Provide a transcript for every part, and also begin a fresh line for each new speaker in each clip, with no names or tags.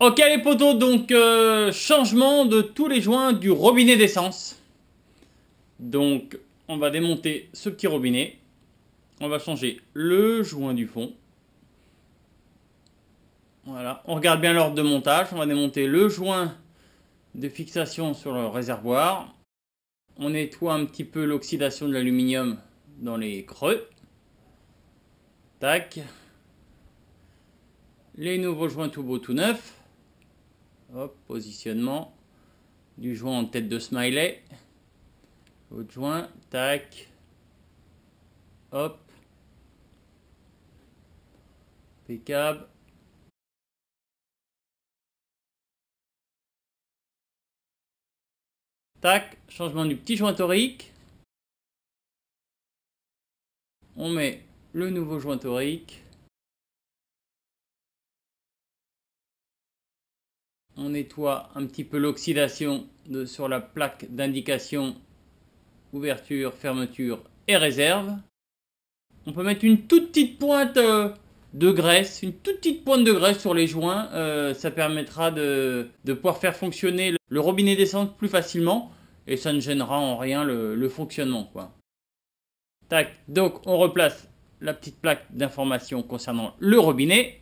Ok les poteaux, donc euh, changement de tous les joints du robinet d'essence. Donc on va démonter ce petit robinet. On va changer le joint du fond. Voilà, on regarde bien l'ordre de montage. On va démonter le joint de fixation sur le réservoir on nettoie un petit peu l'oxydation de l'aluminium dans les creux. Tac. Les nouveaux joints tout beau tout neuf. Hop, positionnement du joint en tête de smiley. Autre joint, tac.
Hop. Impeccable. Tac, changement du petit joint torique. On met le nouveau joint torique.
On nettoie un petit peu l'oxydation sur la
plaque d'indication ouverture, fermeture et réserve. On peut mettre une toute petite pointe euh, de graisse, une toute petite pointe de graisse sur les joints. Euh, ça permettra de, pouvoir faire fonctionner le, robinet descendre plus facilement et ça ne gênera en rien le, fonctionnement. Quoi. Tac, donc on replace la petite plaque d'information concernant le robinet.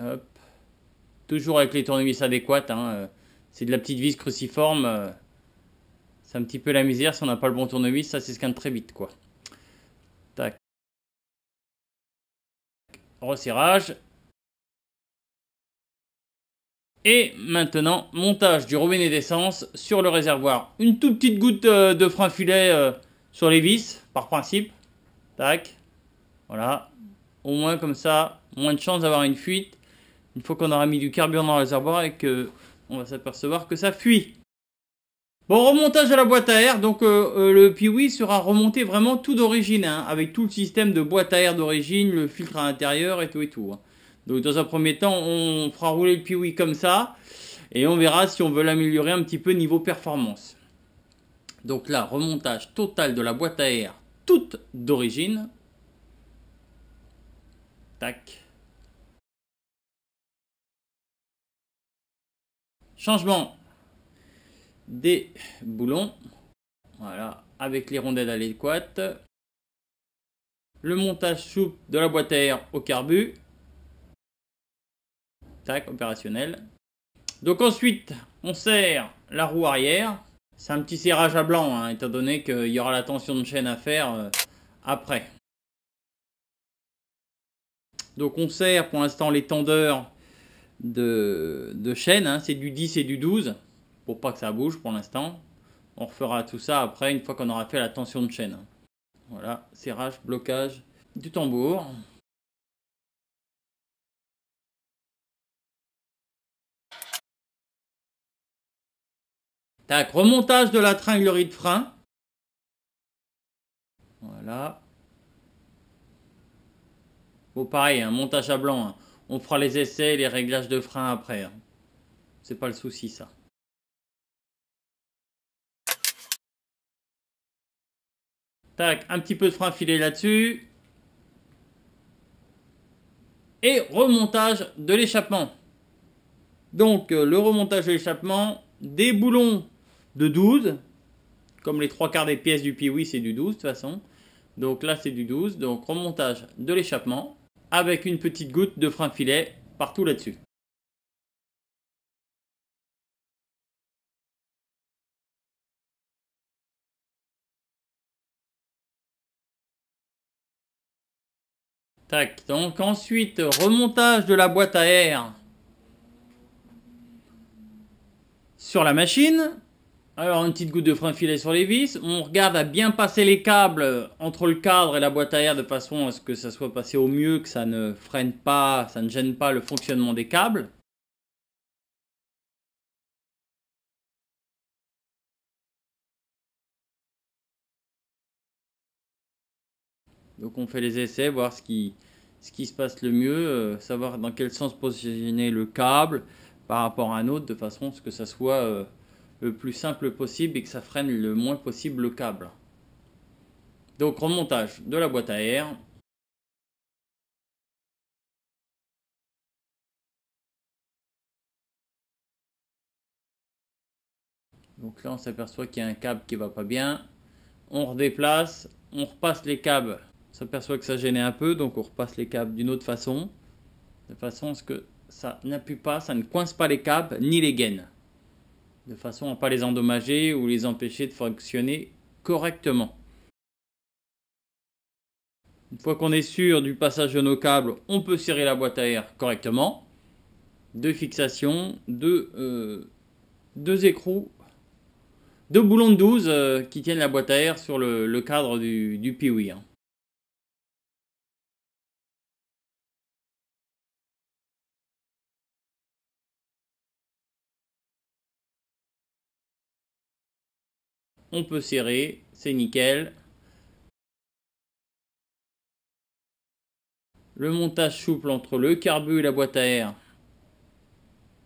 Hop. Toujours avec les tournevis adéquates, hein, euh, c'est de la petite vis cruciforme. Euh, c'est un petit peu la misère si on n'a pas le bon tournevis, ça s'esquinte très
vite quoi. resserrage. Et maintenant, montage
du robinet d'essence sur le réservoir. Une toute petite goutte euh, de frein filet euh, sur les
vis, par principe. Tac. Voilà. Au moins comme ça, moins de chance d'avoir une fuite. Une fois qu'on aura mis du carburant dans le réservoir et que on va s'apercevoir que ça fuit. Bon, remontage à la boîte à air. Donc, euh, euh, le Piwi sera remonté vraiment tout d'origine, hein, avec tout le système de boîte à air d'origine, le filtre à l'intérieur et tout et tout. Hein. Donc, dans un premier temps, on fera rouler le Piwi comme ça. Et on verra si on veut l'améliorer un petit peu niveau performance. Donc là, remontage total de la boîte à
air, toute d'origine. Tac. Changement des boulons. Voilà, avec rondelles adéquates.
Le montage souple de la boîte à air au carbu. Tac, opérationnel. Donc ensuite, on
serre la roue arrière. C'est un petit serrage à blanc, hein, étant donné qu'il y aura la tension de chaîne à faire euh, après. Donc on serre pour l'instant les tendeurs de, chaîne, hein. c'est du 10 et du 12 pas que ça bouge pour l'instant. On refera tout ça après, une fois qu'on aura fait la tension de chaîne.
Voilà, serrage, blocage du tambour. Tac, remontage de la tringlerie de frein.
Voilà. Bon, pareil, un hein, montage à blanc. Hein. On fera les essais et les réglages de frein après. Hein. C'est pas le souci, ça.
un petit peu de frein filet là-dessus.
Et remontage de l'échappement. Donc euh, le remontage de l'échappement, des boulons de 12, comme les trois quarts des pièces du Piwi, c'est du 12 de toute
façon. Donc là c'est du 12, donc remontage de l'échappement, avec une petite goutte
de frein filet partout là-dessus. Tac, donc ensuite,
remontage de la boîte à air
sur la machine. Alors, une petite goutte de frein filet sur les vis. On regarde à bien passer les câbles entre le cadre et la boîte à air de façon à ce que ça soit passé au mieux, que ça ne freine pas,
ça ne gêne pas le fonctionnement des câbles. Donc on fait les essais, voir ce qui, se passe le mieux, euh,
savoir dans quel sens positionner le câble par rapport à un autre, de façon à ce que ça soit euh, le plus simple possible et que ça freine le moins possible le câble.
Donc remontage de la boîte à air. Donc là on s'aperçoit qu'il y a un câble qui va pas bien. On redéplace,
on repasse les câbles s'aperçoit que ça gênait un peu, donc on repasse les câbles d'une autre façon, de façon à ce que ça n'appuie pas, ça ne coince pas les câbles ni les gaines, de façon à ne pas les endommager ou les empêcher de fonctionner correctement. Une fois qu'on est sûr du passage de nos câbles, on peut serrer la boîte à air correctement. Deux fixations, deux, euh, deux
écrous, deux boulons de 12 euh, qui tiennent la boîte à air sur le, cadre
du, du piwi. on peut serrer, c'est nickel. Le montage souple entre
le carbu et la boîte à air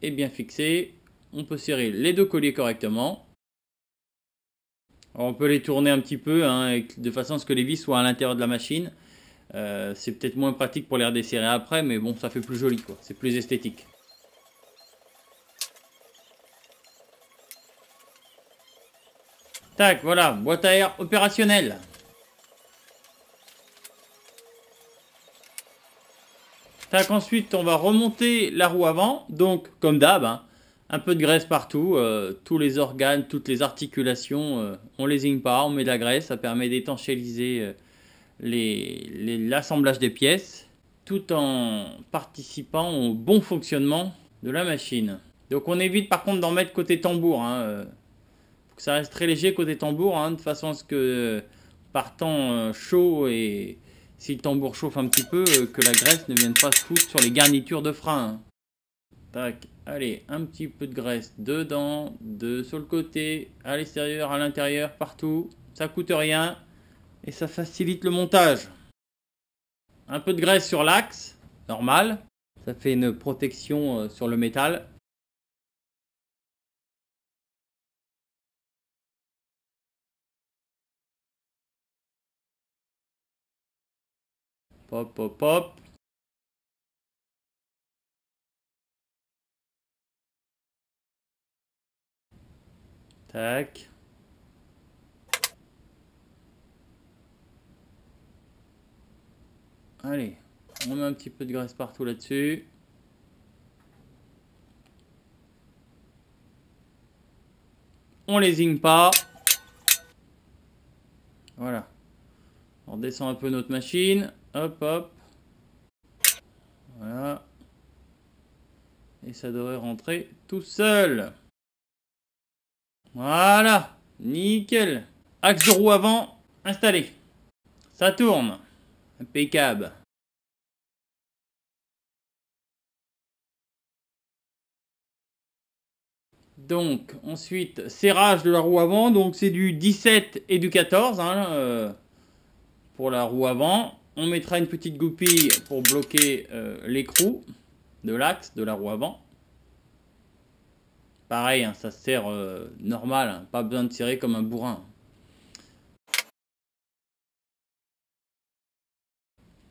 est bien fixé. On peut serrer les deux
colliers correctement. on peut les tourner un petit peu hein, de façon à ce que les vis soient à l'intérieur de la machine. Euh, c'est peut-être moins pratique pour les redesserrer après, mais bon, ça fait plus joli, quoi. C'est plus esthétique. Tac, voilà, boîte à air opérationnelle. Tac, ensuite, on va remonter la roue avant. Donc, comme d'hab, hein, un peu de graisse partout. Euh, tous les organes, toutes les articulations, euh, on les ligne pas, on met de la graisse. Ça permet d'étanchéliser euh, l'assemblage des pièces tout en participant au bon fonctionnement de la machine. Donc on évite par contre d'en mettre côté tambour. Hein, ça reste très léger côté tambour, hein, de façon à ce que par temps euh, chaud et si le tambour chauffe un petit peu, euh, que la graisse ne vienne pas se foutre sur les garnitures de frein. Hein. Tac, allez, un petit peu de graisse dedans, de, sur le côté, à l'extérieur, à l'intérieur, partout. Ça coûte rien
et ça facilite le montage. Un peu de graisse sur l'axe, normal.
Ça fait une protection euh, sur le métal. Hop, hop, hop. Tac.
Allez, on met un petit peu de graisse partout là-dessus. On les zigne pas. Voilà. On descend un peu notre machine. Hop, hop. Voilà. Et ça devrait rentrer tout seul.
Voilà. Nickel. Axe de roue avant installé.
Ça tourne. Impeccable. Donc
ensuite serrage de la roue avant, donc c'est du 17 et du 14
pour la roue avant. On mettra une petite goupille pour bloquer euh, l'écrou de l'axe de la roue avant. Pareil, hein, ça sert
euh, normal, hein, pas besoin de tirer comme un bourrin.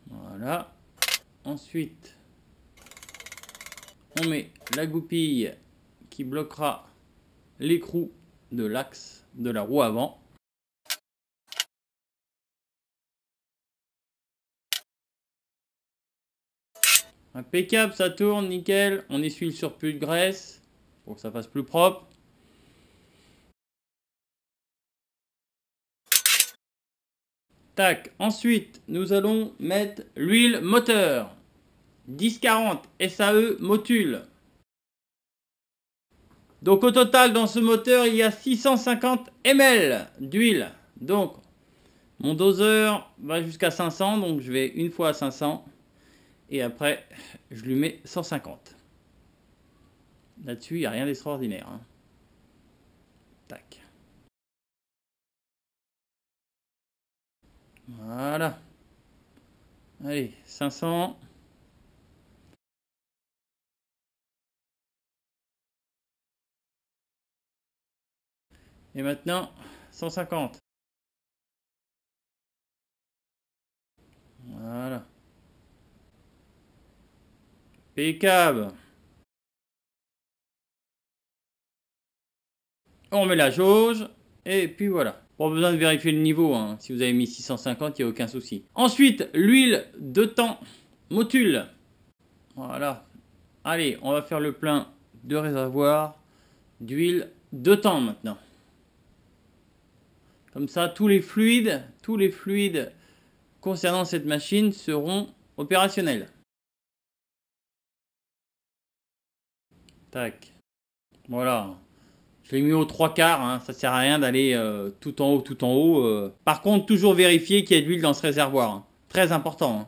Voilà. Ensuite,
on met la goupille qui bloquera
l'écrou de l'axe de la roue avant.
Impeccable, ça tourne, nickel. On essuie le surplus de graisse pour que ça fasse plus propre. Tac. Ensuite, nous allons mettre l'huile moteur. 1040
SAE Motul. Donc au total, dans ce moteur, il y a 650 ml d'huile. Donc, mon doseur va jusqu'à 500, donc je vais une fois à 500. Et après,
je lui mets 150. Là-dessus, il n'y a rien d'extraordinaire. Hein.
Tac. Voilà. Allez, 500. Et maintenant, 150. Voilà. Pécab.
On met la jauge. Et puis voilà. Pas besoin de vérifier le niveau. Hein. Si vous avez mis
650, il n'y a aucun souci. Ensuite, l'huile de temps motule. Voilà. Allez, on va faire le plein de réservoir d'huile de temps maintenant. Comme ça, tous les fluides, tous les
fluides concernant cette machine seront opérationnels. Tac. Voilà. Je l'ai mis au trois quarts, hein. ça sert à rien d'aller euh, tout en haut, tout en haut. Euh. Par contre, toujours vérifier
qu'il y a de l'huile dans ce réservoir. Hein. Très important. Hein.